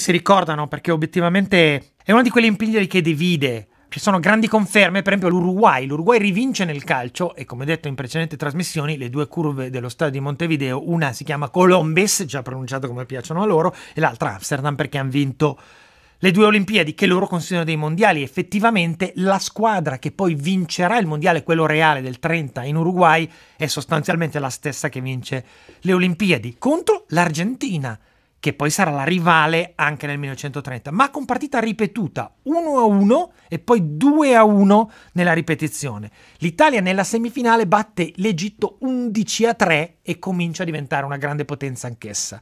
si ricordano perché obiettivamente è uno di quegli impigli che divide. Ci sono grandi conferme, per esempio l'Uruguay. L'Uruguay rivince nel calcio e come detto in precedenti trasmissioni, le due curve dello stadio di Montevideo, una si chiama Colombes, già pronunciato come piacciono a loro, e l'altra Amsterdam perché hanno vinto le due Olimpiadi che loro considerano dei mondiali. Effettivamente la squadra che poi vincerà il mondiale, quello reale del 30 in Uruguay, è sostanzialmente la stessa che vince le Olimpiadi contro l'Argentina che poi sarà la rivale anche nel 1930, ma con partita ripetuta 1-1 a e poi 2-1 a nella ripetizione. L'Italia nella semifinale batte l'Egitto 11-3 a e comincia a diventare una grande potenza anch'essa.